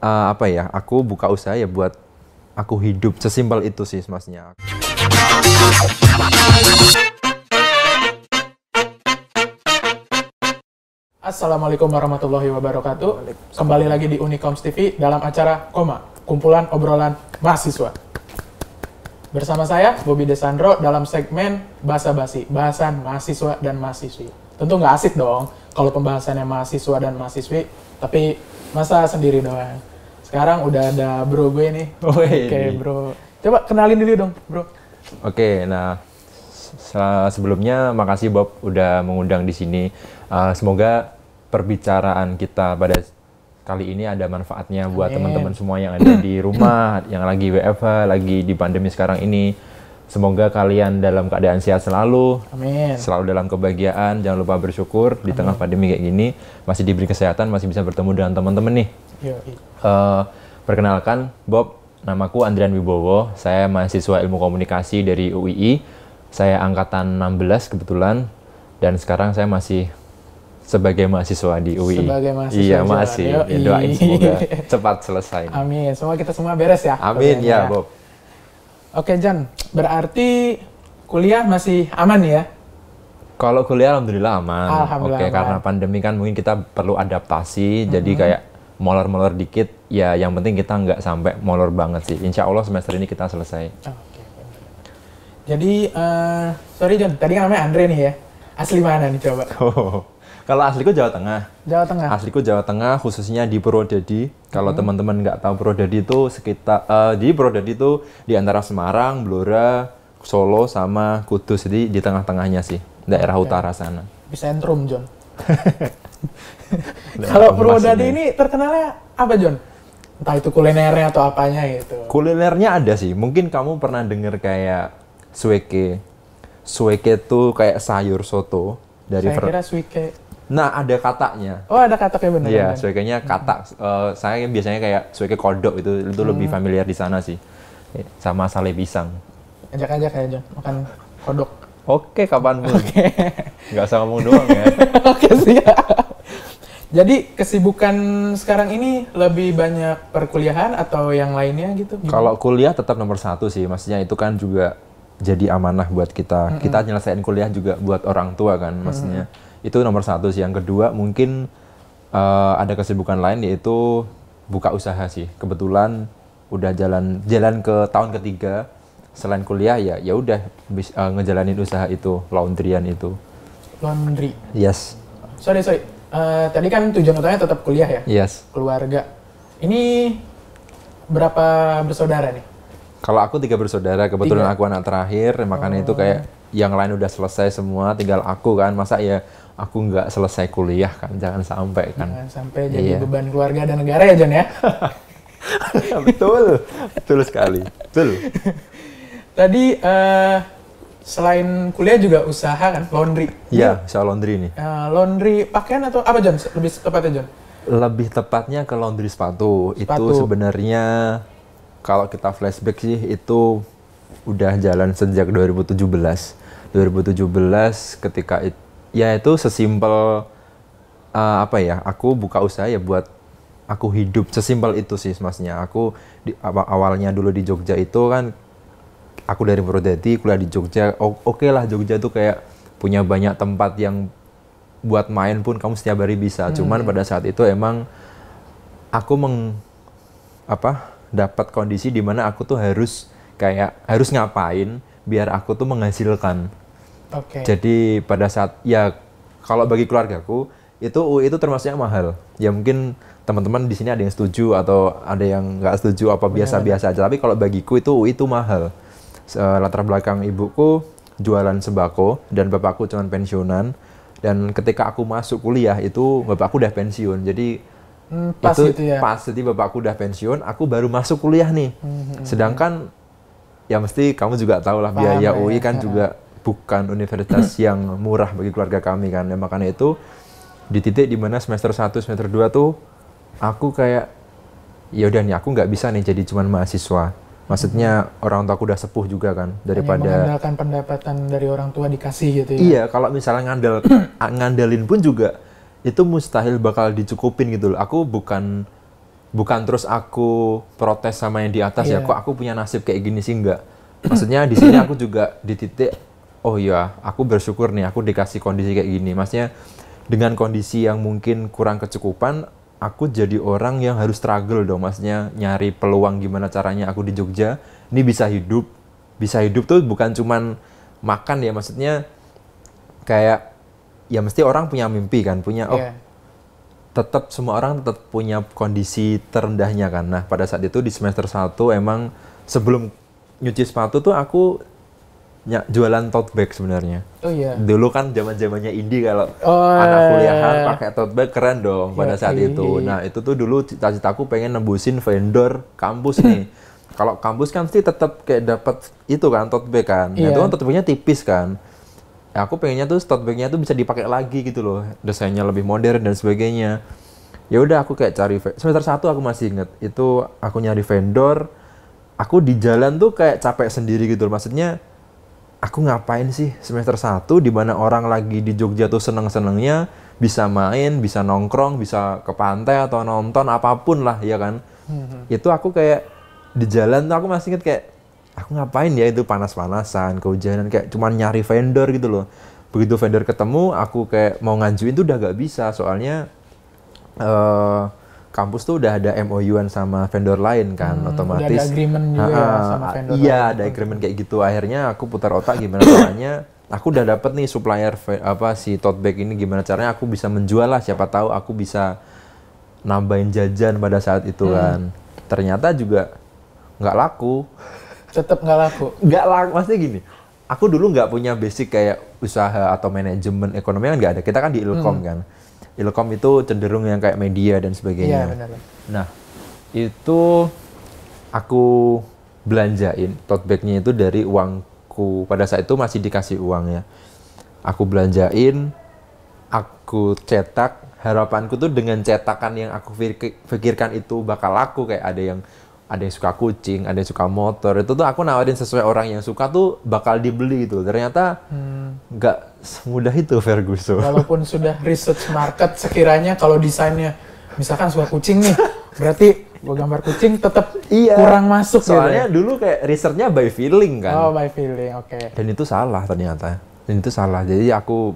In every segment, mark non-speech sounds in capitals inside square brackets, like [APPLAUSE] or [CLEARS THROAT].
uh, apa ya aku buka usaha ya buat aku hidup sesimpel itu sih masnya Assalamualaikum warahmatullahi wabarakatuh. Kembali lagi di Unicoms TV dalam acara Koma, kumpulan obrolan mahasiswa. Bersama saya Bobby Desandro dalam segmen Bahasa Basi, bahasan mahasiswa dan mahasiswi. Tentu nggak asik dong kalau pembahasannya mahasiswa dan mahasiswi, tapi masa sendiri doang. Sekarang udah ada bro gue nih. Oh, iya, Oke, okay, iya. bro. Coba kenalin dulu dong, bro. Oke, okay, nah sebelumnya makasih Bob udah mengundang di sini. Uh, semoga perbicaraan kita pada kali ini ada manfaatnya buat teman-teman semua yang ada di rumah, yang lagi WFH, lagi di pandemi sekarang ini Semoga kalian dalam keadaan sehat selalu, Amin. selalu dalam kebahagiaan. Jangan lupa bersyukur Amin. di tengah pandemi kayak gini, masih diberi kesehatan, masih bisa bertemu dengan teman-teman nih. Ya, Uh, perkenalkan, Bob, namaku Andrian Wibowo. Saya mahasiswa ilmu komunikasi dari UII. Saya angkatan 16 kebetulan, dan sekarang saya masih sebagai mahasiswa di UI. Sebagai mahasiswa. Iya, masih. Ya, doain semoga cepat selesai. Amin. Semoga kita semua beres ya. Amin ya. ya, Bob. Oke Jan, berarti kuliah masih aman ya? Kalau kuliah alhamdulillah aman. Alhamdulillah. Oke, aman. karena pandemi kan mungkin kita perlu adaptasi, -hmm. jadi mm-hmm. kayak molor-molor dikit, ya yang penting kita nggak sampai molor banget sih. Insya Allah semester ini kita selesai. Oke. Jadi, uh, sorry Jan, tadi namanya Andre nih ya. Asli mana nih coba? Oh. [LAUGHS] Kalau asliku Jawa Tengah. Jawa Tengah. Asliku Jawa Tengah, khususnya di Purwodadi. Kalau hmm. teman-teman nggak tahu Purwodadi itu sekitar, uh, di Purwodadi itu di antara Semarang, Blora, Solo, sama Kudus. Jadi di tengah-tengahnya sih, daerah okay. utara sana. Di sentrum, John. [LAUGHS] Kalau Purwodadi ini terkenalnya apa, John? Entah itu kulinernya atau apanya itu. Kulinernya ada sih. Mungkin kamu pernah dengar kayak sueke. Sueke tuh kayak sayur soto dari Saya kira suike Nah, ada kataknya. Oh, ada kataknya benar. Iya, sebagainya katak. Uh, saya biasanya kayak sebagai kodok gitu. itu itu hmm. lebih familiar di sana sih. Eh, sama sale pisang. Ajak-ajak ya, Makan kodok. Oke, pun. Oke. Gak usah ngomong doang ya. [LAUGHS] Oke sih. Jadi kesibukan sekarang ini lebih banyak perkuliahan atau yang lainnya gitu? Kalau kuliah tetap nomor satu sih, maksudnya itu kan juga jadi amanah buat kita. Mm -hmm. Kita nyelesain kuliah juga buat orang tua kan, maksudnya. Mm -hmm itu nomor satu sih yang kedua mungkin uh, ada kesibukan lain yaitu buka usaha sih kebetulan udah jalan jalan ke tahun ketiga selain kuliah ya ya udah uh, ngejalanin usaha itu laundryan itu laundry yes sorry sorry uh, tadi kan tujuan utamanya tetap kuliah ya yes keluarga ini berapa bersaudara nih kalau aku tiga bersaudara kebetulan tiga. aku anak terakhir makanya oh. itu kayak oh. yang lain udah selesai semua tinggal aku kan masa ya aku nggak selesai kuliah kan jangan sampai kan jangan sampai jadi iya. beban keluarga dan negara ya John ya [LAUGHS] betul betul sekali betul tadi uh, selain kuliah juga usaha kan laundry iya usaha laundry nih eh, uh, laundry pakaian atau apa John lebih tepatnya John lebih tepatnya ke laundry sepatu, sepatu. itu sebenarnya kalau kita flashback sih itu udah jalan sejak 2017 2017 ketika itu ya itu sesimpel uh, apa ya aku buka usaha ya buat aku hidup sesimpel itu sih masnya aku di, awalnya dulu di Jogja itu kan aku dari Purwodadi kuliah di Jogja o- oke lah Jogja tuh kayak punya banyak tempat yang buat main pun kamu setiap hari bisa hmm. cuman pada saat itu emang aku meng apa dapat kondisi di mana aku tuh harus kayak harus ngapain biar aku tuh menghasilkan Okay. Jadi pada saat ya kalau bagi keluargaku itu UI itu termasuknya mahal. Ya mungkin teman-teman di sini ada yang setuju atau ada yang nggak setuju apa biasa-biasa aja. Tapi kalau bagiku itu UI itu mahal. Latar belakang ibuku jualan sembako dan bapakku cuman pensiunan. Dan ketika aku masuk kuliah itu bapakku udah pensiun. Jadi Hmm, pas itu itu ya. pas jadi bapakku udah pensiun, aku baru masuk kuliah nih. Hmm, hmm, hmm. Sedangkan ya mesti kamu juga tahu lah biaya UI ya. kan juga bukan universitas [CLEARS THROAT] yang murah bagi keluarga kami kan. Ya, makanya itu di titik dimana semester 1, semester 2 tuh aku kayak ya udah nih aku nggak bisa nih jadi cuman mahasiswa. Maksudnya hmm. orang tua aku udah sepuh juga kan daripada mengandalkan pendapatan dari orang tua dikasih gitu ya. Iya, kalau misalnya ngandel [CLEARS THROAT] ngandelin pun juga itu mustahil bakal dicukupin gitu loh. Aku bukan bukan terus aku protes sama yang di atas yeah. ya iya. kok aku punya nasib kayak gini sih enggak. [CLEARS THROAT] Maksudnya di sini aku juga di titik oh iya aku bersyukur nih aku dikasih kondisi kayak gini maksudnya dengan kondisi yang mungkin kurang kecukupan aku jadi orang yang harus struggle dong maksudnya nyari peluang gimana caranya aku di Jogja ini bisa hidup bisa hidup tuh bukan cuman makan ya maksudnya kayak ya mesti orang punya mimpi kan punya oh yeah. tetap semua orang tetap punya kondisi terendahnya kan nah pada saat itu di semester 1 emang sebelum nyuci sepatu tuh aku ny- ya, jualan tote bag sebenarnya. Oh iya. Dulu kan zaman zamannya indie kalau oh, anak iya, iya, kuliahan iya. pakai tote bag keren dong pada saat okay. itu. Nah itu tuh dulu cita-citaku pengen nembusin vendor kampus [LAUGHS] nih. kalau kampus kan sih tetap kayak dapat itu kan tote bag kan. Nah, itu kan tote bagnya tipis kan. Ya, aku pengennya tuh tote bagnya tuh bisa dipakai lagi gitu loh. Desainnya lebih modern dan sebagainya. Ya udah aku kayak cari semester satu aku masih inget itu aku nyari vendor. Aku di jalan tuh kayak capek sendiri gitu loh. Maksudnya aku ngapain sih semester 1 di mana orang lagi di Jogja tuh seneng-senengnya bisa main, bisa nongkrong, bisa ke pantai atau nonton apapun lah ya kan. Hmm. Itu aku kayak di jalan tuh aku masih inget kayak aku ngapain ya itu panas-panasan, kehujanan kayak cuman nyari vendor gitu loh. Begitu vendor ketemu, aku kayak mau nganjuin tuh udah gak bisa soalnya eh uh, kampus tuh udah ada MOU-an sama vendor lain kan hmm, otomatis udah ada agreement juga ha, ya sama vendor iya lain. ada agreement hmm. kayak gitu akhirnya aku putar otak gimana caranya aku udah dapet nih supplier apa si tote bag ini gimana caranya aku bisa menjual lah siapa tahu aku bisa nambahin jajan pada saat itu hmm. kan ternyata juga nggak laku tetap nggak laku nggak laku maksudnya gini aku dulu nggak punya basic kayak usaha atau manajemen ekonomi kan nggak ada kita kan di ilkom hmm. kan Ilkom itu cenderung yang kayak media dan sebagainya. Iya, benar. Nah, itu aku belanjain tote bagnya itu dari uangku pada saat itu masih dikasih uang ya. Aku belanjain, aku cetak. Harapanku tuh dengan cetakan yang aku pikirkan itu bakal laku kayak ada yang ada yang suka kucing, ada yang suka motor. Itu tuh aku nawarin sesuai orang yang suka tuh bakal dibeli gitu. Ternyata hmm. nggak hmm. semudah itu Ferguson. Walaupun sudah research market sekiranya kalau desainnya misalkan suka kucing nih, berarti gambar kucing tetap iya, kurang masuk gitu. Soalnya gitu. dulu kayak researchnya by feeling kan. Oh, by feeling. Oke. Okay. Dan itu salah ternyata. Dan itu salah. Jadi aku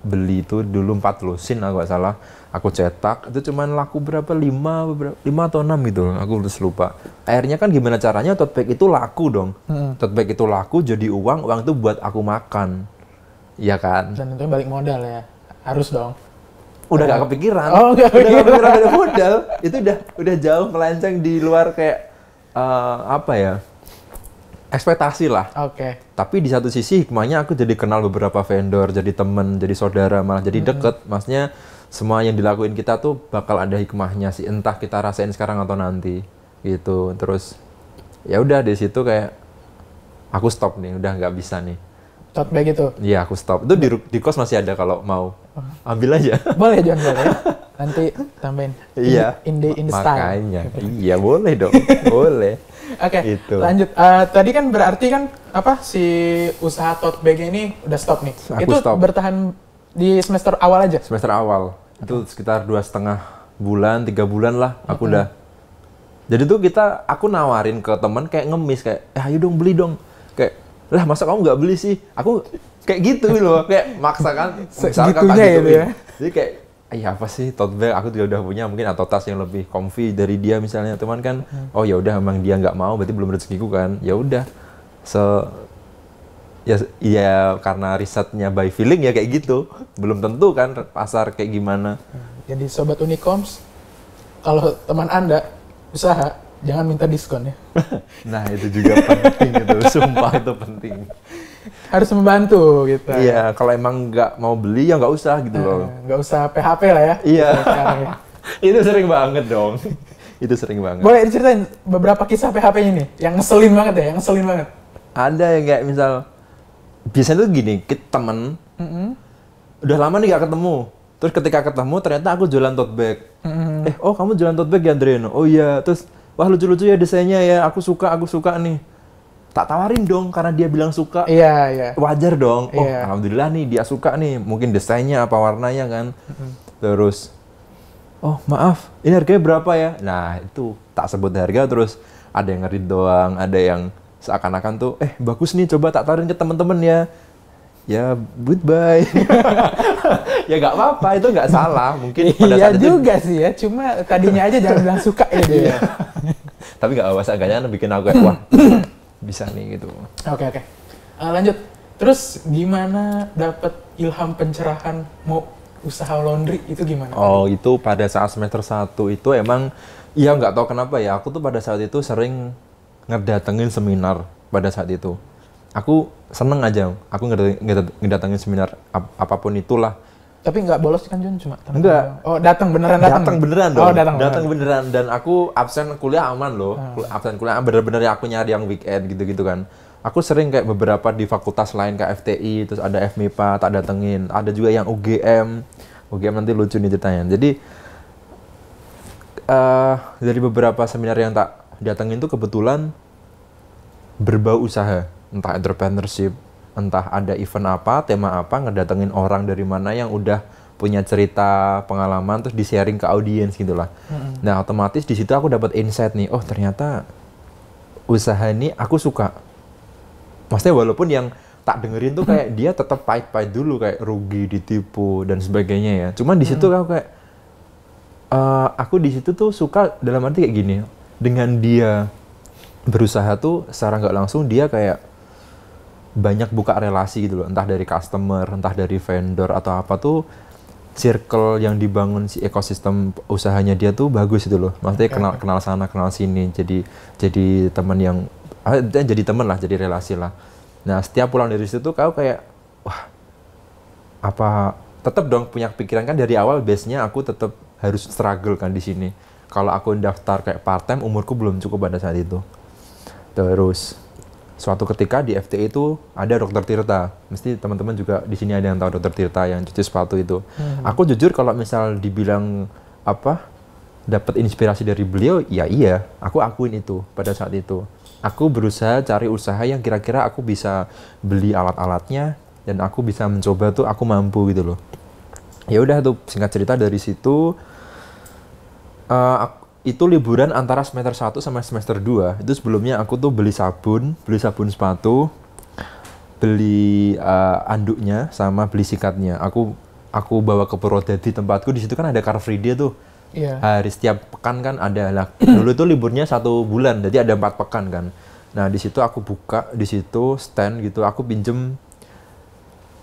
beli itu dulu 40 lusin aku nggak salah aku cetak itu cuman laku berapa lima berapa, lima atau enam gitu aku udah lupa akhirnya kan gimana caranya tote bag itu laku dong hmm. tote bag itu laku jadi uang uang itu buat aku makan ya kan dan itu balik modal ya harus dong udah gak oh. kepikiran oh, gak udah gak kepikiran ada modal itu udah udah jauh melenceng di luar kayak uh, apa ya ekspektasi lah. Oke. Okay. Tapi di satu sisi hikmahnya aku jadi kenal beberapa vendor, jadi temen, jadi saudara, malah jadi hmm. deket. Mm -hmm. Maksudnya semua yang dilakuin kita tuh bakal ada hikmahnya sih entah kita rasain sekarang atau nanti gitu terus ya udah di situ kayak aku stop nih udah nggak bisa nih stop kayak gitu iya aku stop itu di, di kos masih ada kalau mau oh. ambil aja [LAUGHS] boleh jangan boleh nanti tambahin iya in, in the in the style makanya iya boleh dong [LAUGHS] boleh Oke, okay, gitu. lanjut. Uh, tadi kan berarti kan apa si usaha tote bag ini udah stop nih. Aku itu stop. bertahan di semester awal aja? Semester awal. Itu sekitar dua setengah bulan, tiga bulan lah aku mm-hmm. udah. Jadi tuh kita, aku nawarin ke teman kayak ngemis kayak, eh ayo dong beli dong. Kayak, lah masa kamu nggak beli sih? Aku kayak gitu, gitu loh, kayak maksa kan. Segitunya kata gitu, gitu ya. ya. Jadi kayak, Iya apa sih tote bag aku juga udah punya mungkin atau tas yang lebih comfy dari dia misalnya teman kan oh ya udah emang dia nggak mau berarti belum rezekiku kan ya udah se ya ya karena risetnya by feeling ya kayak gitu belum tentu kan pasar kayak gimana jadi sobat unicorns kalau teman anda usaha jangan minta diskon ya [LAUGHS] nah itu juga penting itu [LAUGHS] sumpah itu penting harus membantu gitu iya kalau emang nggak mau beli ya nggak usah gitu loh eh, nggak usah PHP lah ya iya [LAUGHS] itu sering banget dong itu sering banget boleh diceritain beberapa kisah PHP ini yang ngeselin banget ya yang ngeselin banget ada yang kayak misal biasanya tuh gini, kita temen mm -hmm. udah lama nih gak ketemu. Terus ketika ketemu ternyata aku jualan tote bag. Mm -hmm. Eh, oh kamu jualan tote bag ya Andreno? Oh iya. Terus wah lucu-lucu ya desainnya ya. Aku suka, aku suka nih. Tak tawarin dong karena dia bilang suka. Iya, yeah, iya. Yeah. Wajar dong. Oh, yeah. alhamdulillah nih dia suka nih. Mungkin desainnya apa warnanya kan. Mm -hmm. Terus oh maaf, ini harganya berapa ya? Nah, itu tak sebut harga terus ada yang ngerit doang, ada yang seakan-akan tuh eh bagus nih coba tak tarin ke temen-temen ya ya goodbye [LAUGHS] ya nggak apa-apa itu nggak salah mungkin [LAUGHS] pada iya saat juga itu... sih ya cuma tadinya aja jangan bilang suka gitu ya, iya. ya. [LAUGHS] tapi nggak apa seenggaknya bikin aku kayak [CLEARS THROAT] bisa nih gitu oke okay, oke okay. uh, eh, lanjut terus gimana dapat ilham pencerahan mau usaha laundry itu gimana oh itu pada saat semester satu itu emang Iya nggak tahu kenapa ya aku tuh pada saat itu sering ngedatengin seminar pada saat itu aku seneng aja aku ngedatengin seminar ap apapun itulah tapi nggak bolos kan Jun cuma enggak oh datang beneran datang datang beneran dong oh, datang beneran. beneran dan aku absen kuliah aman loh hmm. absen kuliah bener-bener aku nyari yang weekend gitu-gitu kan aku sering kayak beberapa di fakultas lain kayak FTI terus ada FMIPA tak datengin ada juga yang UGM UGM nanti lucu nih ceritanya jadi uh, dari beberapa seminar yang tak datengin tuh kebetulan berbau usaha entah entrepreneurship entah ada event apa tema apa ngedatengin orang dari mana yang udah punya cerita pengalaman terus di sharing ke audiens gitulah mm-hmm. nah otomatis di situ aku dapat insight nih oh ternyata usaha ini aku suka maksudnya walaupun yang tak dengerin tuh kayak [LAUGHS] dia tetap pahit-pahit dulu kayak rugi ditipu dan sebagainya ya cuman di situ mm-hmm. aku kayak uh, aku di situ tuh suka dalam arti kayak gini dengan dia berusaha tuh secara nggak langsung dia kayak banyak buka relasi gitu loh entah dari customer entah dari vendor atau apa tuh circle yang dibangun si ekosistem usahanya dia tuh bagus itu loh maksudnya kenal kenal sana kenal sini jadi jadi teman yang ah, dan jadi teman lah jadi relasi lah nah setiap pulang dari situ tuh kau kayak wah apa tetap dong punya pikiran kan dari awal base nya aku tetap harus struggle kan di sini kalau aku daftar kayak part time umurku belum cukup pada saat itu terus suatu ketika di FTI itu ada dokter Tirta mesti teman-teman juga di sini ada yang tahu dokter Tirta yang cuci sepatu itu hmm. aku jujur kalau misal dibilang apa dapat inspirasi dari beliau ya iya aku akuin itu pada saat itu aku berusaha cari usaha yang kira-kira aku bisa beli alat-alatnya dan aku bisa mencoba tuh aku mampu gitu loh ya udah tuh singkat cerita dari situ uh, itu liburan antara semester 1 sama semester 2 itu sebelumnya aku tuh beli sabun beli sabun sepatu beli uh, anduknya sama beli sikatnya aku aku bawa ke di tempatku di situ kan ada Car Free Day tuh yeah. hari setiap pekan kan ada lah [CLEARS THROAT] dulu itu liburnya satu bulan jadi ada empat pekan kan nah di situ aku buka di situ stand gitu aku pinjem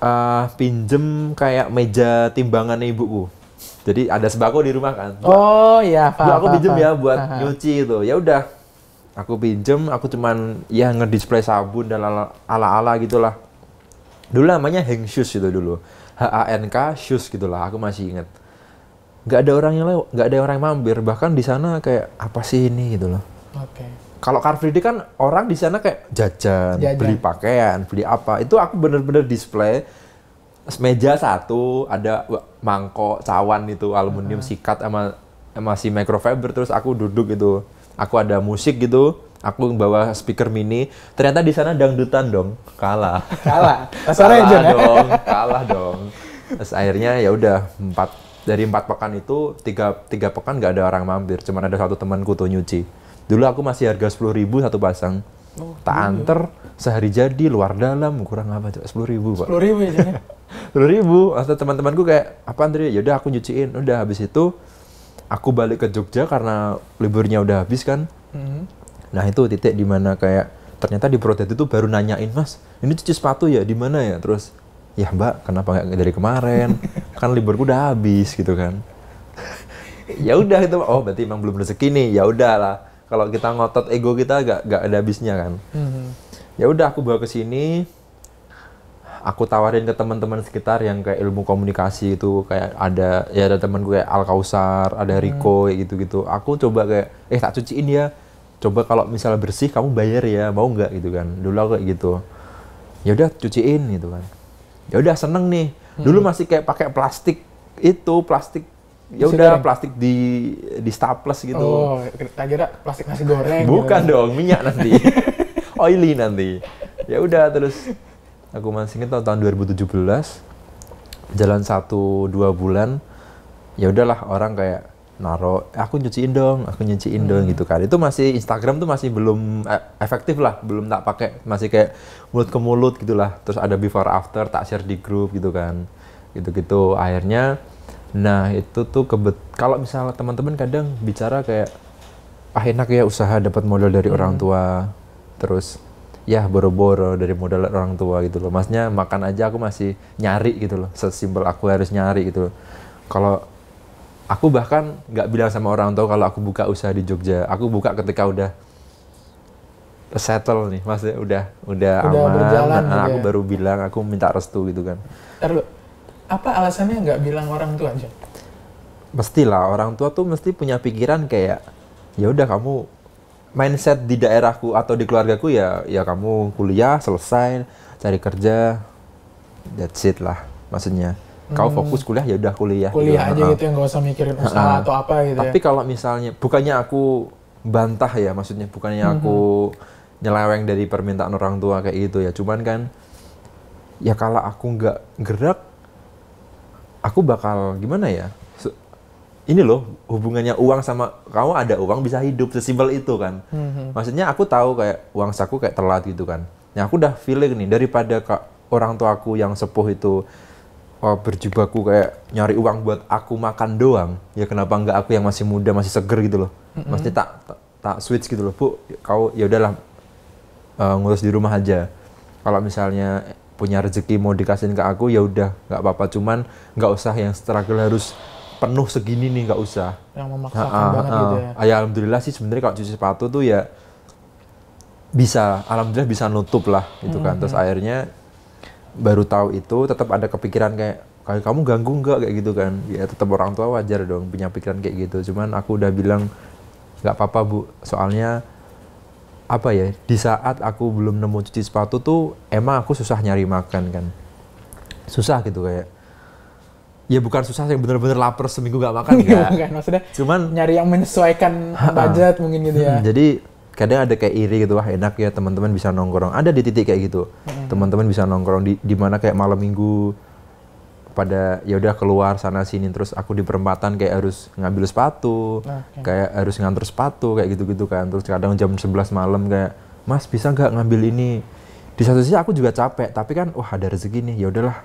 uh, pinjem kayak meja timbangan ibuku jadi ada sembako di rumah kan. Oh iya, ya, Pak. Aku pinjem ya buat Aha. nyuci itu. Ya udah. Aku pinjem, aku cuman ya ngedisplay sabun dan ala-ala gitulah. Dulu namanya hang shoes itu dulu. H A N K shoes gitulah, aku masih inget. Gak ada orang yang lewat, gak ada orang yang mampir. Bahkan di sana kayak apa sih ini gitu loh. Oke. Okay. Kalau Car Free Day kan orang di sana kayak jajan, jajan, beli pakaian, beli apa. Itu aku bener-bener display meja satu ada mangkok cawan itu aluminium uh-huh. sikat sama masih microfiber terus aku duduk gitu aku ada musik gitu aku bawa speaker mini ternyata di sana dangdutan dong kalah kalah [LAUGHS] kalah ya. dong kalah dong terus akhirnya ya udah empat dari empat pekan itu tiga tiga pekan nggak ada orang mampir cuma ada satu temanku tuh nyuci dulu aku masih harga sepuluh ribu satu pasang oh, tak iya. anter sehari jadi luar dalam kurang apa sepuluh ribu pak sepuluh ribu ya, ya? [LAUGHS] sepuluh ribu atau teman-temanku kayak apa Andre ya udah aku nyuciin udah habis itu aku balik ke Jogja karena liburnya udah habis kan mm-hmm. nah itu titik dimana kayak ternyata di Prodet itu baru nanyain mas ini cuci sepatu ya di mana ya terus ya mbak kenapa nggak dari kemarin kan liburku udah habis gitu kan [LAUGHS] ya udah itu oh berarti emang belum rezeki nih ya udah lah, kalau kita ngotot ego kita gak gak ada habisnya kan mm-hmm. ya udah aku bawa ke sini aku tawarin ke teman-teman sekitar yang kayak ilmu komunikasi itu kayak ada ya ada teman gue kayak Al Kausar, ada Riko hmm. gitu-gitu. Aku coba kayak eh tak cuciin dia ya. Coba kalau misalnya bersih kamu bayar ya, mau nggak gitu kan. Dulu aku kayak gitu. Ya udah cuciin gitu kan. Ya udah seneng nih. Hmm. Dulu masih kayak pakai plastik itu, plastik ya udah plastik di di staples gitu. Oh, kira plastik nasi goreng. Bukan gitu. dong, minyak nanti. [LAUGHS] Oily nanti. Ya udah terus aku masih ingat tahun 2017 jalan satu dua bulan ya udahlah orang kayak naro aku nyuciin dong aku nyuciin hmm. dong gitu kan itu masih Instagram tuh masih belum eh, efektif lah belum tak pakai masih kayak mulut ke mulut gitulah terus ada before after tak share di grup gitu kan gitu gitu akhirnya nah itu tuh kebet kalau misalnya teman-teman kadang bicara kayak ah enak ya usaha dapat modal dari hmm. orang tua terus ya boro-boro dari modal orang tua gitu loh Masnya makan aja aku masih nyari gitu loh sesimpel aku harus nyari gitu loh kalau aku bahkan nggak bilang sama orang tua kalau aku buka usaha di Jogja aku buka ketika udah settle nih maksudnya udah udah, udah aman berjalan nah, gitu aku ya. baru bilang aku minta restu gitu kan Terlalu, apa alasannya nggak bilang orang tua aja mestilah orang tua tuh mesti punya pikiran kayak ya udah kamu mindset di daerahku atau di keluargaku ya ya kamu kuliah selesai cari kerja that's it lah maksudnya kau hmm. fokus kuliah ya udah kuliah kuliah ah. gitu. aja ya, gitu yang gak usah mikirin ah, usaha uh, atau apa gitu ya. tapi ya. kalau misalnya bukannya aku bantah ya maksudnya bukannya -hmm. aku hmm. nyeleweng dari permintaan orang tua kayak gitu ya cuman kan ya kalau aku nggak gerak aku bakal gimana ya ini loh hubungannya uang sama kamu ada uang bisa hidup sesimpel itu kan mm-hmm. maksudnya aku tahu kayak uang saku kayak telat gitu kan nah aku udah feeling nih daripada ke orang tua aku yang sepuh itu oh, berjubahku kayak nyari uang buat aku makan doang ya kenapa nggak aku yang masih muda masih seger gitu loh mm-hmm. maksudnya tak, tak tak switch gitu loh bu kau ya udahlah uh, ngurus di rumah aja kalau misalnya punya rezeki mau dikasihin ke aku ya udah nggak apa-apa cuman nggak usah yang struggle harus penuh segini nih nggak usah. Yang memaksakan ha, banget uh, gitu ya. Ya alhamdulillah sih sebenarnya kalau cuci sepatu tuh ya bisa, alhamdulillah bisa nutup lah gitu kan. Mm -hmm. Terus akhirnya baru tahu itu tetap ada kepikiran kayak kayak kamu ganggu nggak kayak gitu kan. Ya tetap orang tua wajar dong punya pikiran kayak gitu. Cuman aku udah bilang nggak apa-apa bu, soalnya apa ya di saat aku belum nemu cuci sepatu tuh emang aku susah nyari makan kan susah gitu kayak ya bukan susah yang bener-bener lapar seminggu gak makan [LAUGHS] ya, bukan maksudnya cuman nyari yang menyesuaikan budget mungkin gitu ya hmm, jadi kadang ada kayak iri gitu wah enak ya teman-teman bisa nongkrong ada di titik kayak gitu hmm. teman-teman bisa nongkrong di di mana kayak malam minggu pada ya udah keluar sana sini terus aku di perempatan kayak harus ngambil sepatu okay. kayak harus nganter sepatu kayak gitu-gitu kan terus kadang jam 11 malam kayak mas bisa nggak ngambil ini di satu sisi aku juga capek tapi kan wah ada rezeki nih ya udahlah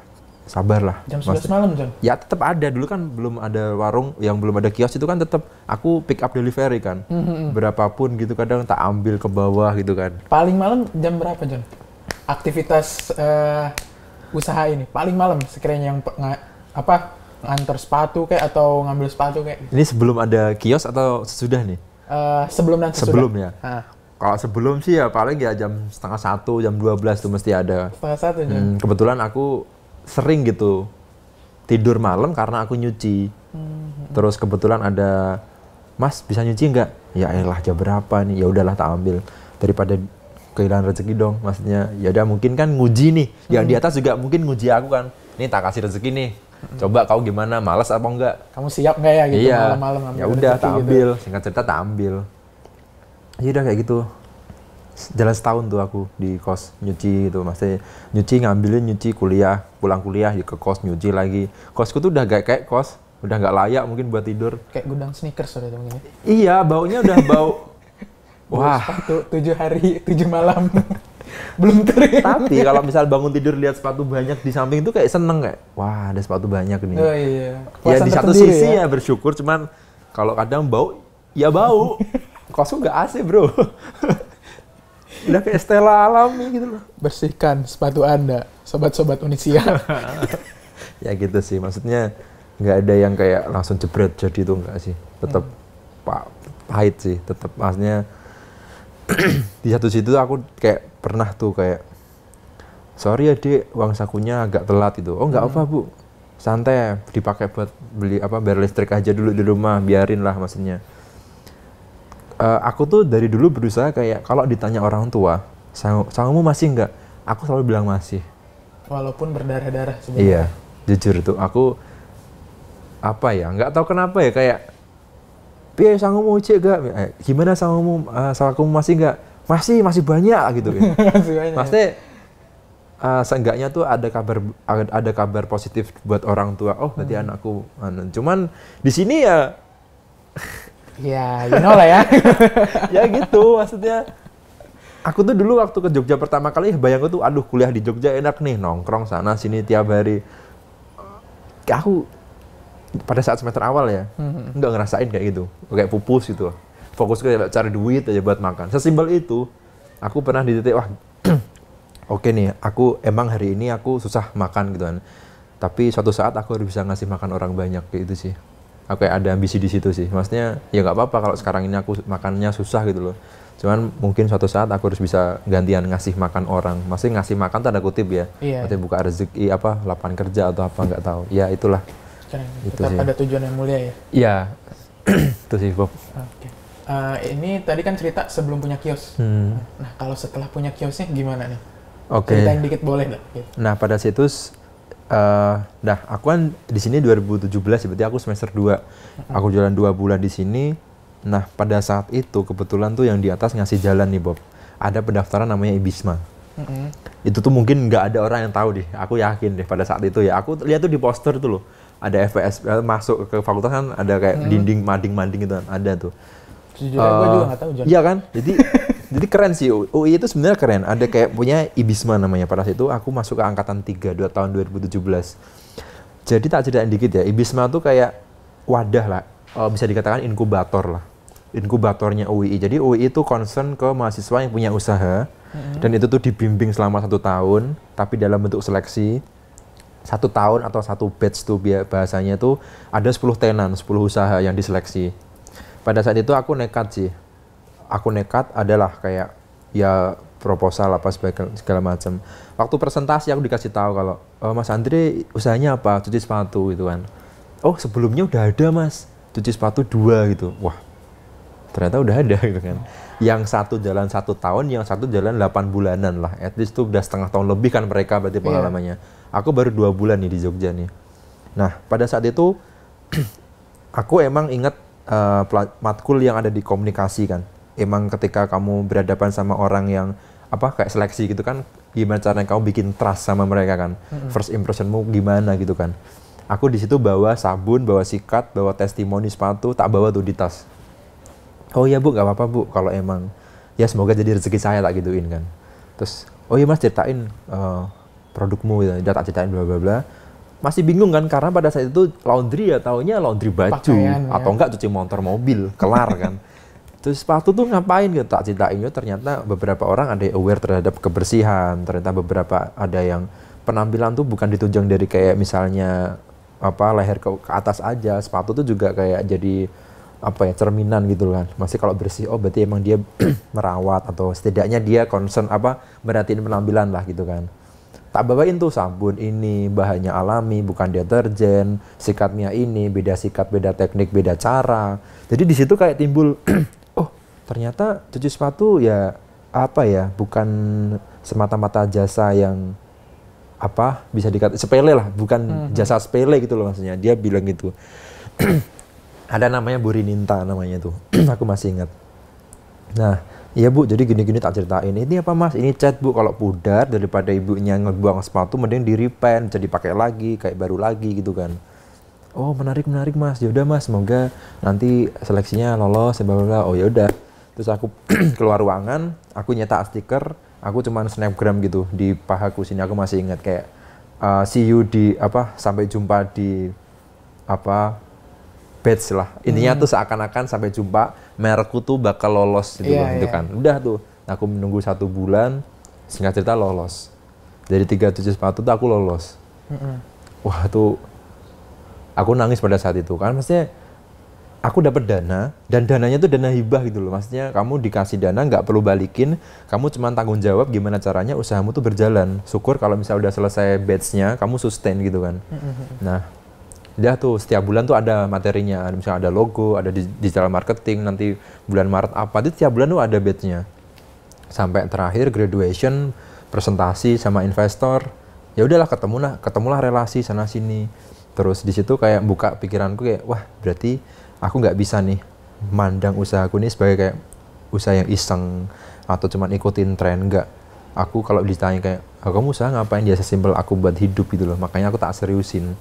Sabar lah. Jam 11 malam, John. Ya, tetap ada. Dulu kan belum ada warung yang belum ada kios itu kan tetap aku pick up delivery kan. Mm -hmm. Berapapun gitu kadang tak ambil ke bawah gitu kan. Paling malam jam berapa, John? Aktivitas uh, usaha ini paling malam sekiranya yang apa ngantar sepatu kayak atau ngambil sepatu kayak. Ini sebelum ada kios atau sesudah nih? Uh, sebelum dan sesudah. Sebelum ya. Ha kalau sebelum sih ya paling ya jam setengah satu jam dua belas tuh mesti ada setengah satu Hmm, kebetulan aku sering gitu tidur malam karena aku nyuci. Hmm. Terus kebetulan ada Mas bisa nyuci nggak? Ya elah jam berapa nih? Ya udahlah tak ambil daripada kehilangan rezeki dong maksudnya. Ya udah mungkin kan nguji nih. Yang hmm. di mhm. atas juga mungkin nguji aku kan. Nih tak kasih rezeki nih. Hmm. Coba kau gimana? malas apa enggak? Kamu siap nggak ya gitu iya. malam-malam? Ya udah tak gitu. ambil. Gitu. Singkat cerita tak ambil. Ya udah kayak gitu jalan setahun tuh aku di kos nyuci itu maksudnya nyuci ngambilin nyuci kuliah pulang kuliah ke kos nyuci lagi kosku tuh udah gak kayak kos udah nggak layak mungkin buat tidur kayak gudang sneakers udah mungkin ya. iya baunya udah [LAUGHS] bau wah sepatu tujuh hari tujuh malam [LAUGHS] belum kering tapi kalau misal bangun tidur lihat sepatu banyak di samping tuh kayak seneng kayak wah ada sepatu banyak nih oh, iya. ya di satu sisi ya. ya? bersyukur cuman kalau kadang bau ya bau [LAUGHS] kosku nggak AC bro udah kayak Stella alami gitu loh. Bersihkan sepatu Anda, sobat-sobat Unisia. [LAUGHS] ya gitu sih, maksudnya nggak ada yang kayak langsung jebret jadi itu enggak sih. Tetap hmm. pak pahit sih, tetap maksudnya [CLEARS THROAT] di satu situ aku kayak pernah tuh kayak sorry ya dek uang sakunya agak telat itu oh nggak hmm. apa bu santai dipakai buat beli apa bayar listrik aja dulu di rumah biarin lah maksudnya Eh, aku tuh dari dulu berusaha kayak kalau ditanya orang tua, sanggumu masih enggak? Aku selalu bilang masih. Walaupun berdarah-darah sebenarnya. Iya, jujur tuh aku apa ya, nggak tahu kenapa ya kayak piye sanggumu cek gak? Eh, gimana sanggumu? uh, eh, masih enggak? Masih, masih banyak gitu. Ya. [LAUGHS] masih banyak. Maksudnya uh, eh, seenggaknya tuh ada kabar ada kabar positif buat orang tua. Oh, berarti hmm. anakku. Anu. Cuman di sini ya [LAUGHS] Ya, you know lah ya. [LAUGHS] ya gitu, maksudnya aku tuh dulu waktu ke Jogja pertama kali ya bayangku tuh aduh kuliah di Jogja enak nih nongkrong sana sini tiap hari aku pada saat semester awal ya mm-hmm. ngerasain kayak gitu kayak pupus gitu fokus ke cari duit aja buat makan sesimpel itu aku pernah di titik wah [CLEARS THROAT] oke nih aku emang hari ini aku susah makan gitu kan tapi suatu saat aku harus bisa ngasih makan orang banyak kayak gitu sih aku kayak ada ambisi di situ sih maksudnya ya nggak apa-apa kalau sekarang ini aku makannya susah gitu loh cuman mungkin suatu saat aku harus bisa gantian ngasih makan orang masih ngasih makan tanda kutip ya iya. Maksudnya buka rezeki apa lapangan kerja atau apa nggak tahu ya itulah Keren. itu Tetap sih. ada tujuan yang mulia ya iya [CLEARS THROAT] itu sih Bob okay. uh, eh, ini tadi kan cerita sebelum punya kios hmm. nah kalau setelah punya kiosnya gimana nih Oke. okay. ceritain dikit boleh nggak gitu. nah pada situs uh, nah aku kan di sini 2017 berarti aku semester 2. Aku jalan dua bulan di sini. Nah, pada saat itu kebetulan tuh yang di atas ngasih jalan nih, Bob. Ada pendaftaran namanya Ibisma. Mm -hmm. Itu tuh mungkin nggak ada orang yang tahu deh. Aku yakin deh pada saat itu ya. Aku lihat tuh di poster tuh loh. Ada FPS eh, masuk ke fakultas kan ada kayak mm -hmm. dinding mading-mading gitu kan. Ada tuh. Sejujurnya uh, juga eh, nggak tahu. Iya kan? Jadi [LAUGHS] Jadi keren sih UI itu sebenarnya keren. Ada kayak punya IBISMA namanya. Pada saat itu aku masuk ke angkatan 3 2 tahun 2017. Jadi tak ceritain dikit ya. IBISMA tuh kayak wadah lah. Eh, bisa dikatakan inkubator lah. Inkubatornya UI. Jadi UI itu concern ke mahasiswa yang punya usaha. Mm-hmm. Dan itu tuh dibimbing selama satu tahun. Tapi dalam bentuk seleksi satu tahun atau satu batch tuh bahasanya tuh ada 10 tenan, 10 usaha yang diseleksi. Pada saat itu aku nekat sih, aku nekat adalah kayak ya proposal apa segala macam. Waktu presentasi aku dikasih tahu kalau e, Mas Andre usahanya apa? Cuci sepatu gitu kan. Oh, sebelumnya udah ada, Mas. Cuci sepatu dua gitu. Wah. Ternyata udah ada gitu kan. Yang satu jalan satu tahun, yang satu jalan delapan bulanan lah. At least itu udah setengah tahun lebih kan mereka berarti iya. pengalamannya. Yeah. Aku baru dua bulan nih di Jogja nih. Nah, pada saat itu [CLEARS THROAT] aku emang ingat uh, matkul yang ada di komunikasi kan emang ketika kamu berhadapan sama orang yang apa kayak seleksi gitu kan gimana caranya kamu bikin trust sama mereka kan mm-hmm. first impressionmu gimana gitu kan aku di situ bawa sabun bawa sikat bawa testimoni sepatu tak bawa tuh di tas oh iya bu nggak apa-apa bu kalau emang ya semoga jadi rezeki saya tak gituin kan terus oh iya mas ceritain uh, produkmu gitu tak ceritain bla bla bla masih bingung kan karena pada saat itu laundry ya taunya laundry baju Pakaian, ya. atau ya. enggak cuci motor mobil kelar kan [LAUGHS] Terus sepatu tuh ngapain gitu tak cintain Ternyata beberapa orang ada yang aware terhadap kebersihan. Ternyata beberapa ada yang penampilan tuh bukan ditunjang dari kayak misalnya apa leher ke, ke atas aja. Sepatu tuh juga kayak jadi apa ya cerminan gitu kan. Masih kalau bersih oh berarti emang dia [CLEARS THROAT] merawat atau setidaknya dia concern apa merhatiin penampilan lah gitu kan. Tak bawain tuh sabun ini, bahannya alami, bukan deterjen, sikatnya ini, beda sikat, beda teknik, beda cara. Jadi di situ kayak timbul [CLEARS THROAT] ternyata cuci sepatu ya apa ya bukan semata-mata jasa yang apa bisa dikata sepele lah bukan hmm, hmm. jasa sepele gitu loh maksudnya dia bilang gitu [CLEARS THROAT] ada namanya Burininta namanya tuh [CLEARS THROAT] aku masih ingat nah iya bu jadi gini-gini tak ceritain ini apa mas ini chat bu kalau pudar daripada ibunya ngebuang sepatu mending di repaint jadi pakai lagi kayak baru lagi gitu kan oh menarik menarik mas yaudah mas semoga nanti seleksinya lolos sebab oh yaudah terus aku [CLEARS THROAT] keluar ruangan aku nyetak stiker aku cuman snapgram gitu di pahaku sini aku masih ingat kayak uh, see you di apa sampai jumpa di apa batch lah intinya hmm. tuh seakan-akan sampai jumpa merekku tuh bakal lolos gitu yeah, loh, gitu yeah. kan udah tuh aku menunggu satu bulan singkat cerita lolos dari tiga tujuh sepatu tuh aku lolos mm -hmm. wah tuh aku nangis pada saat itu kan maksudnya aku dapat dana dan dananya itu dana hibah gitu loh maksudnya kamu dikasih dana nggak perlu balikin kamu cuma tanggung jawab gimana caranya usahamu tuh berjalan syukur kalau misalnya udah selesai batchnya kamu sustain gitu kan mm-hmm. nah dia tuh setiap bulan tuh ada materinya misalnya ada logo ada di digital marketing nanti bulan Maret apa itu setiap bulan tuh ada batchnya sampai terakhir graduation presentasi sama investor ya udahlah ketemu lah, ketemulah relasi sana sini terus di situ kayak buka pikiranku kayak wah berarti aku nggak bisa nih mandang usaha aku ini sebagai kayak usaha yang iseng atau cuma ikutin tren nggak. aku kalau ditanya kayak aku ah, kamu usaha ngapain dia ya sesimpel aku buat hidup gitu loh makanya aku tak seriusin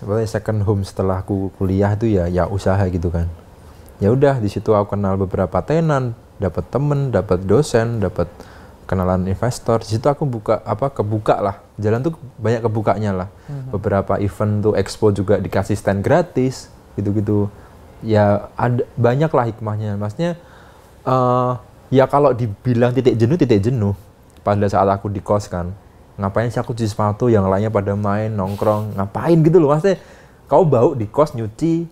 sebenarnya [CLEARS THROAT] second home setelah aku kuliah tuh ya ya usaha gitu kan ya udah di situ aku kenal beberapa tenan dapat temen dapat dosen dapat kenalan investor di situ aku buka apa kebuka lah jalan tuh banyak kebukanya lah mm-hmm. beberapa event tuh expo juga dikasih stand gratis gitu-gitu ya ada banyak lah hikmahnya maksudnya uh, ya kalau dibilang titik jenuh titik jenuh pada saat aku di kos kan ngapain sih aku cuci sepatu yang lainnya pada main nongkrong ngapain gitu loh maksudnya kau bau di kos nyuci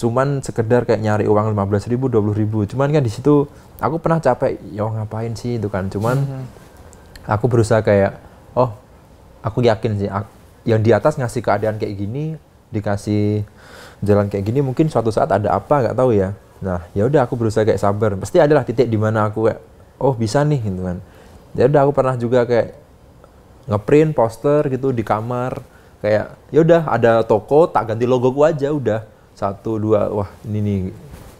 cuman sekedar kayak nyari uang 15 ribu 20 ribu cuman kan di situ aku pernah capek ya ngapain sih itu kan cuman mm-hmm. aku berusaha kayak oh aku yakin sih aku, yang di atas ngasih keadaan kayak gini dikasih jalan kayak gini mungkin suatu saat ada apa nggak tahu ya nah ya udah aku berusaha kayak sabar pasti adalah titik di mana aku kayak oh bisa nih gitu kan ya udah aku pernah juga kayak ngeprint poster gitu di kamar kayak ya udah ada toko tak ganti logo ku aja udah satu dua wah ini nih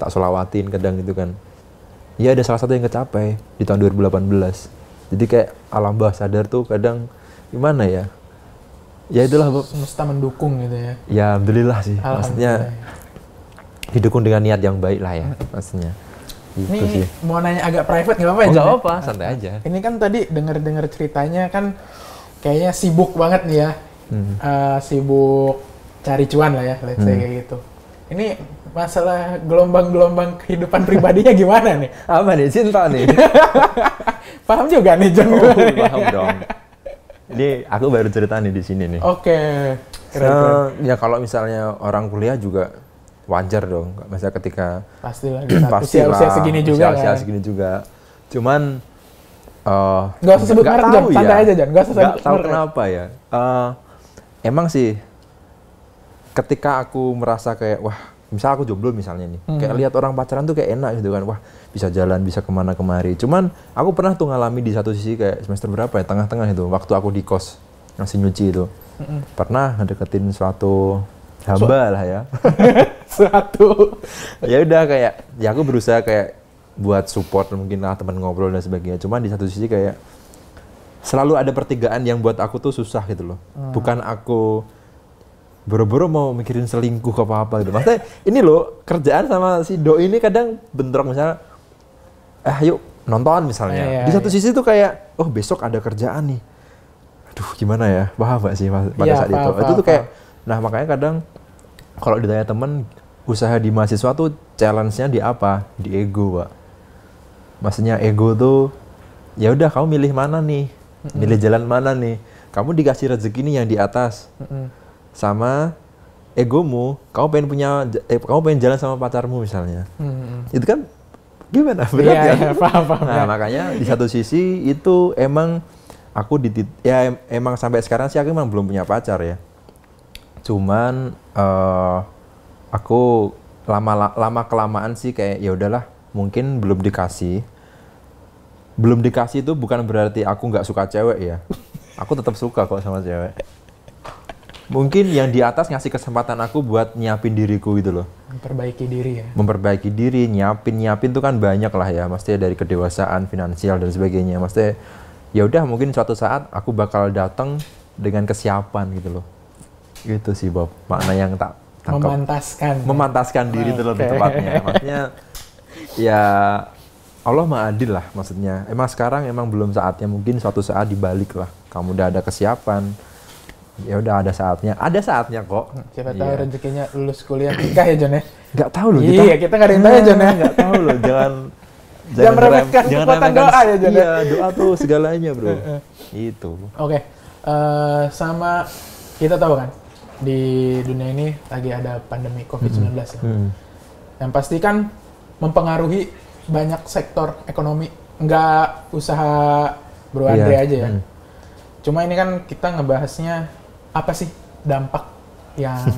tak solawatin kadang gitu kan ya ada salah satu yang kecapai di tahun 2018 jadi kayak alam bahasa sadar tuh kadang gimana ya ya itulah bu semesta mendukung gitu ya ya alhamdulillah sih alhamdulillah. maksudnya didukung dengan niat yang baik lah ya maksudnya gitu ini sih. mau nanya agak private nggak apa-apa oh, nggak ya? apa santai aja ini kan tadi dengar-dengar ceritanya kan kayaknya sibuk banget nih ya hmm. uh, sibuk cari cuan lah ya let's say hmm. kayak gitu ini masalah gelombang-gelombang kehidupan pribadinya gimana nih? [LAUGHS] Apa nih? Cinta nih? [LAUGHS] paham juga nih Jung. Oh, paham dong. Ini aku baru cerita nih di sini nih. Oke. Okay. Eh, ya kalau misalnya orang kuliah juga wajar dong. Masa ketika pasti lah. [CLEARS THROAT] pasti usia, segini juga. Usia, usia kan? segini juga. Cuman uh, eh, gak usah sebut merek Jon, santai ya. aja jangan Gak usah sebut tahu merek. kenapa ya. Uh, emang sih ketika aku merasa kayak wah misal aku jomblo misalnya nih, hmm. kayak lihat orang pacaran tuh kayak enak gitu kan, wah bisa jalan, bisa kemana kemari. Cuman aku pernah tuh ngalami di satu sisi kayak semester berapa ya, tengah-tengah itu, waktu aku di kos masih nyuci itu, hmm. pernah ngedeketin suatu hamba so lah ya. [LAUGHS] suatu. ya udah kayak, ya aku berusaha kayak buat support mungkin lah teman ngobrol dan sebagainya. Cuman di satu sisi kayak selalu ada pertigaan yang buat aku tuh susah gitu loh. Hmm. Bukan aku boro-boro mau mikirin selingkuh apa apa gitu. Maksudnya ini loh kerjaan sama si do ini kadang bentrok misalnya, eh yuk nonton misalnya. Iya, iya, di satu iya. sisi tuh kayak, oh besok ada kerjaan nih. Aduh gimana ya, paham gak sih pada saat apa, itu? Apa, itu tuh kayak, nah makanya kadang kalau ditanya temen, usaha di mahasiswa tuh challenge-nya di apa? Di ego, Pak. Maksudnya ego tuh, ya udah kamu milih mana nih, milih jalan mana nih. Kamu dikasih rezeki nih yang di atas. Mm -hmm sama egomu kamu pengen punya eh, kamu pengen jalan sama pacarmu misalnya hmm. itu kan gimana iya, berat yeah, ya? yeah, paham, paham, nah iya. makanya di satu sisi itu emang aku di ya emang sampai sekarang sih aku emang belum punya pacar ya cuman uh, aku lama lama kelamaan sih kayak ya udahlah mungkin belum dikasih belum dikasih itu bukan berarti aku nggak suka cewek ya aku tetap suka kok sama cewek mungkin yang di atas ngasih kesempatan aku buat nyiapin diriku gitu loh memperbaiki diri ya memperbaiki diri nyiapin nyiapin tuh kan banyak lah ya maksudnya dari kedewasaan finansial dan sebagainya maksudnya ya udah mungkin suatu saat aku bakal datang dengan kesiapan gitu loh gitu sih Bob makna yang tak tangkap. memantaskan memantaskan ya? diri okay. tepatnya maksudnya ya Allah mah adil lah maksudnya emang sekarang emang belum saatnya mungkin suatu saat dibalik lah kamu udah ada kesiapan ya udah ada saatnya ada saatnya kok siapa iya. tahu yeah. rezekinya lulus kuliah nikah ya John ya nggak tahu loh iya kita nggak ada yang tahu ya John nggak tahu loh [LAUGHS] jangan jangan meremehkan kekuatan doa ya John ya? iya doa tuh segalanya bro [LAUGHS] itu oke okay. uh, eh, sama kita tahu kan di dunia ini lagi ada pandemi COVID-19 hmm. Ya. yang pasti kan mempengaruhi banyak sektor ekonomi nggak usaha Bro iya. Andre yeah. aja ya hmm. cuma ini kan kita ngebahasnya apa sih dampak yang [LAUGHS]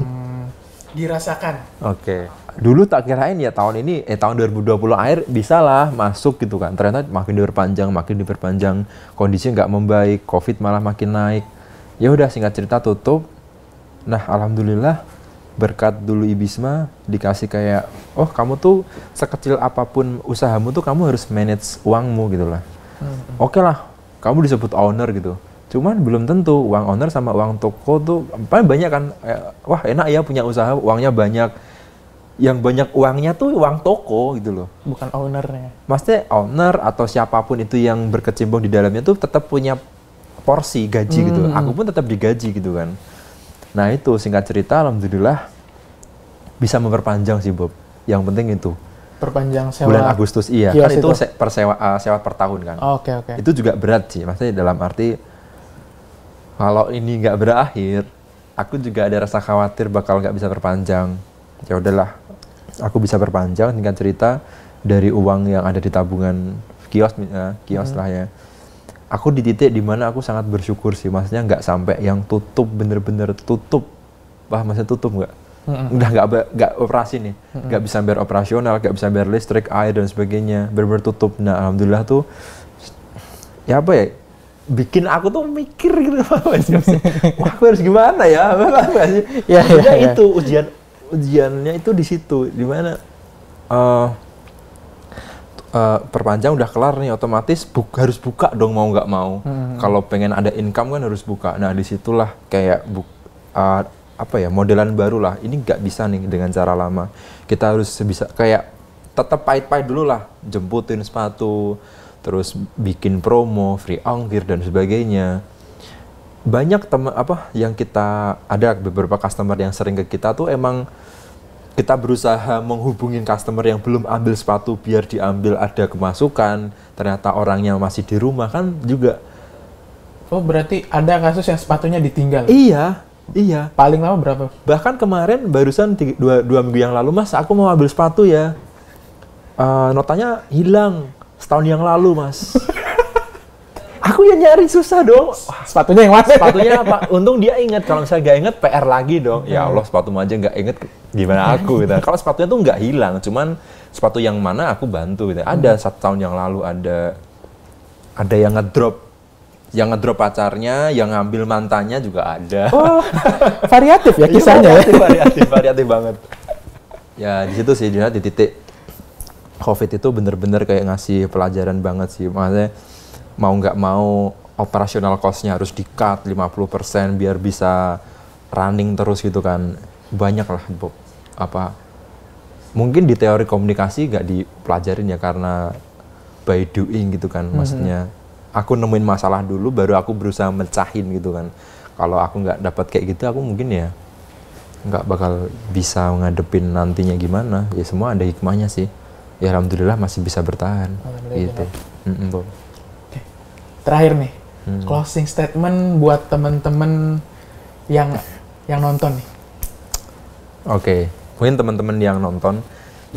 dirasakan? Oke. Okay dulu tak kirain ya tahun ini eh tahun 2020 air bisa lah masuk gitu kan ternyata makin diperpanjang makin diperpanjang kondisi nggak membaik covid malah makin naik ya udah singkat cerita tutup nah alhamdulillah berkat dulu ibisma dikasih kayak oh kamu tuh sekecil apapun usahamu tuh kamu harus manage uangmu gitu lah hmm. oke okay lah kamu disebut owner gitu Cuman belum tentu uang owner sama uang toko tuh paling banyak kan wah enak ya punya usaha uangnya banyak. Yang banyak uangnya tuh uang toko gitu loh. Bukan ownernya. Maksudnya owner atau siapapun itu yang berkecimpung di dalamnya tuh tetap punya porsi gaji gitu. hmm. gitu. Aku pun tetap digaji gitu kan. Nah itu singkat cerita alhamdulillah bisa memperpanjang sih Bob. Yang penting itu perpanjang sewa bulan Agustus iya, iya kan itu, itu. per sewa uh, eh, sewa per tahun kan. Oke oh, oke. Okay, okay. Itu juga berat sih maksudnya dalam arti kalau ini nggak berakhir, aku juga ada rasa khawatir bakal nggak bisa perpanjang. Ya udahlah, aku bisa berpanjang dengan cerita dari uang yang ada di tabungan kios, ya, kios hmm. lah ya. Aku di titik dimana aku sangat bersyukur sih, maksudnya nggak sampai yang tutup bener-bener tutup, bah maksudnya tutup nggak? hmm udah nggak nggak operasi nih hmm. nggak hmm bisa bayar operasional nggak bisa bayar listrik air dan sebagainya tutup. nah alhamdulillah tuh ya apa ya bikin aku tuh mikir gitu [LAUGHS] wah aku harus gimana ya [LAUGHS] ya, ya, ya itu ujian ujiannya itu di situ mana uh, uh, perpanjang udah kelar nih otomatis bu harus buka dong mau nggak mau hmm. kalau pengen ada income kan harus buka nah disitulah kayak bu uh, eh, apa ya modelan baru lah ini nggak bisa nih dengan cara lama kita harus bisa kayak tetap pahit-pahit dulu lah jemputin sepatu terus bikin promo, free ongkir dan sebagainya. Banyak teman apa yang kita ada beberapa customer yang sering ke kita tuh emang kita berusaha menghubungi customer yang belum ambil sepatu biar diambil ada kemasukan, ternyata orangnya masih di rumah kan juga. Oh, berarti ada kasus yang sepatunya ditinggal. Iya, iya. Paling lama berapa? Bahkan kemarin barusan tiga, dua, dua minggu yang lalu, Mas, aku mau ambil sepatu ya. Uh, notanya hilang Setahun yang lalu, Mas. [LAUGHS] aku yang nyari susah dong. Wah, sepatunya yang mana? Sepatunya apa? [LAUGHS] Untung dia inget. Kalau misalnya nggak inget, PR lagi dong. Ya Allah, sepatu aja nggak inget gimana aku gitu. Kalau sepatunya tuh nggak hilang, cuman sepatu yang mana aku bantu gitu. Ada hmm. satu tahun yang lalu ada ada yang ngedrop yang ngedrop pacarnya, yang ngambil mantannya juga ada. Oh, variatif ya [LAUGHS] iya, kisahnya. Ya. variatif, variatif, variatif banget. Ya di situ sih di titik COVID itu bener-bener kayak ngasih pelajaran banget sih. Maksudnya mau nggak mau operasional cost-nya harus di-cut 50% biar bisa running terus gitu kan. Banyak lah Bob. Apa mungkin di teori komunikasi nggak dipelajarin ya karena by doing gitu kan. Mm-hmm. Maksudnya aku nemuin masalah dulu baru aku berusaha mencahin gitu kan. Kalau aku nggak dapat kayak gitu aku mungkin ya nggak bakal bisa ngadepin nantinya gimana. Ya semua ada hikmahnya sih ya alhamdulillah masih bisa bertahan gitu mm -mm, terakhir nih hmm. closing statement buat temen-temen yang yang nonton nih oke okay. mungkin teman-teman yang nonton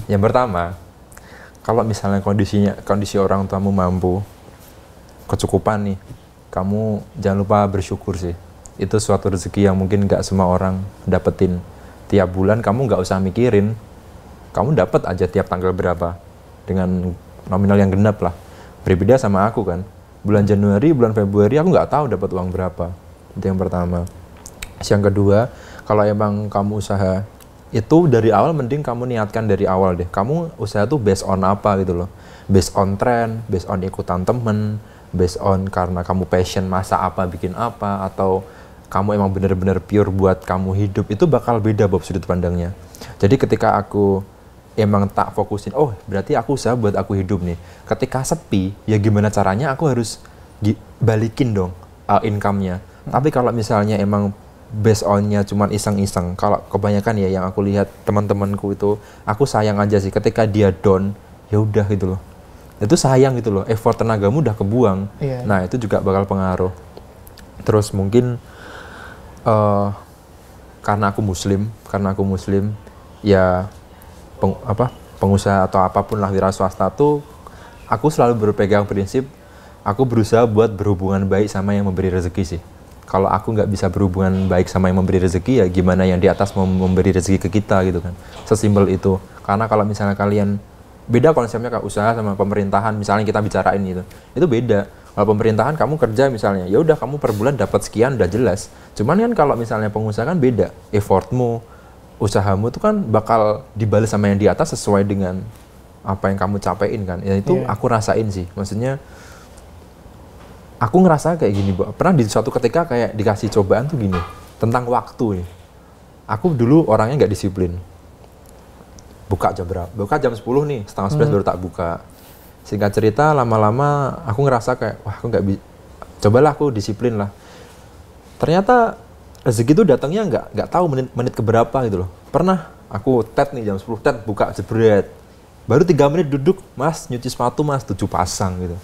yang pertama kalau misalnya kondisinya kondisi orang tuamu mampu kecukupan nih kamu jangan lupa bersyukur sih itu suatu rezeki yang mungkin nggak semua orang dapetin tiap bulan kamu nggak usah mikirin kamu dapat aja tiap tanggal berapa dengan nominal yang genap lah berbeda sama aku kan bulan Januari bulan Februari aku nggak tahu dapat uang berapa itu yang pertama yang kedua kalau emang kamu usaha itu dari awal mending kamu niatkan dari awal deh kamu usaha tuh based on apa gitu loh based on trend based on ikutan temen based on karena kamu passion masa apa bikin apa atau kamu emang bener-bener pure buat kamu hidup itu bakal beda Bob sudut pandangnya jadi ketika aku emang tak fokusin oh berarti aku usaha buat aku hidup nih ketika sepi ya gimana caranya aku harus balikin dong uh, income-nya hmm. tapi kalau misalnya emang based onnya cuma iseng-iseng kalau kebanyakan ya yang aku lihat teman-temanku itu aku sayang aja sih ketika dia down ya udah gitu loh itu sayang gitu loh effort tenagamu udah kebuang yeah. nah itu juga bakal pengaruh terus mungkin uh, karena aku muslim karena aku muslim ya peng, apa pengusaha atau apapun lah wira swasta tuh aku selalu berpegang prinsip aku berusaha buat berhubungan baik sama yang memberi rezeki sih kalau aku nggak bisa berhubungan baik sama yang memberi rezeki ya gimana yang di atas mem memberi rezeki ke kita gitu kan sesimpel itu karena kalau misalnya kalian beda konsepnya kayak usaha sama pemerintahan misalnya kita bicarain gitu itu beda kalau pemerintahan kamu kerja misalnya ya udah kamu per bulan dapat sekian udah jelas cuman kan kalau misalnya pengusaha kan beda effortmu usahamu itu kan bakal dibalas sama yang di atas sesuai dengan apa yang kamu capein kan. Ya itu yeah. aku rasain sih. Maksudnya aku ngerasa kayak gini, Bu. Pernah di suatu ketika kayak dikasih cobaan tuh gini, tentang waktu nih. Aku dulu orangnya nggak disiplin. Buka jam berapa? Buka jam 10 nih, setengah 11 hmm. baru tak buka. Singkat cerita, lama-lama aku ngerasa kayak, wah aku nggak bisa. Cobalah aku disiplin lah. Ternyata rezeki itu datangnya nggak nggak tahu menit menit keberapa gitu loh pernah aku tet nih jam 10 tet buka jebret baru tiga menit duduk mas nyuci sepatu mas tujuh pasang gitu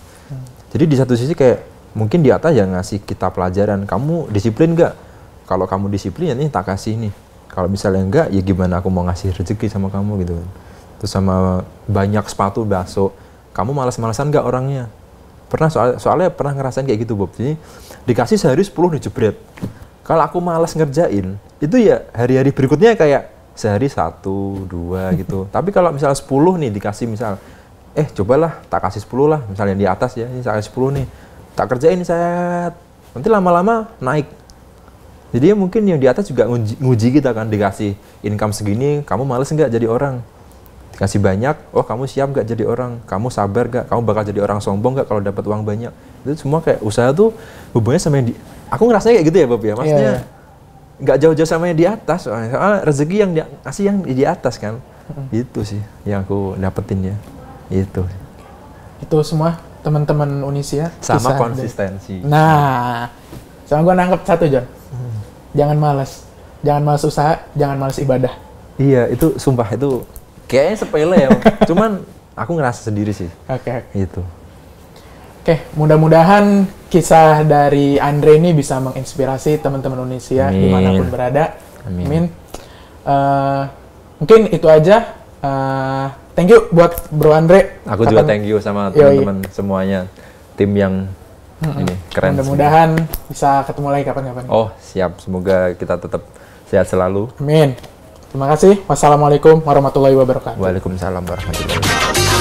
jadi di satu sisi kayak mungkin di atas ya ngasih kita pelajaran kamu disiplin nggak kalau kamu disiplin ya nih tak kasih nih kalau misalnya enggak ya gimana aku mau ngasih rezeki sama kamu gitu kan terus sama banyak sepatu bakso kamu malas-malasan nggak orangnya pernah soal, soalnya pernah ngerasain kayak gitu Bob jadi dikasih sehari 10 nih jebret kalau aku malas ngerjain, itu ya hari-hari berikutnya kayak sehari satu, dua [LAUGHS] gitu. Tapi kalau misalnya 10 nih dikasih misal, eh cobalah tak kasih 10 lah, misalnya di atas ya, ini saya sepuluh 10 nih. Tak kerjain saya, nanti lama-lama naik. Jadi ya mungkin yang di atas juga nguji, nguji kita kan, dikasih income segini, kamu males nggak jadi orang? Dikasih banyak, oh kamu siap nggak jadi orang? Kamu sabar nggak? Kamu bakal jadi orang sombong nggak kalau dapat uang banyak? itu semua kayak usaha tuh hubungannya sama yang di aku ngerasanya kayak gitu ya Bob ya iya, maksudnya iya. nggak yeah. jauh-jauh sama yang di atas soalnya rezeki yang di, kasih yang di atas kan mm. itu sih yang aku dapetin ya itu itu semua teman-teman Unisia ya. sama konsistensi nah sama gua nangkep satu John hmm. jangan malas jangan malas usaha jangan malas ibadah iya itu sumpah itu kayaknya sepele ya [LAUGHS] cuman aku ngerasa sendiri sih oke okay. itu Oke, okay, mudah-mudahan kisah dari Andre ini bisa menginspirasi teman-teman Indonesia Amin. dimanapun berada. Amin. Amin. Uh, mungkin itu aja. Uh, thank you buat Bro Andre. Aku Kapan... juga thank you sama teman-teman semuanya, tim yang hmm ini keren. Mudah-mudahan bisa ketemu lagi kapan-kapan. Oh siap, semoga kita tetap sehat selalu. Amin. Terima kasih. Wassalamualaikum warahmatullahi wabarakatuh. Waalaikumsalam warahmatullahi wabarakatuh.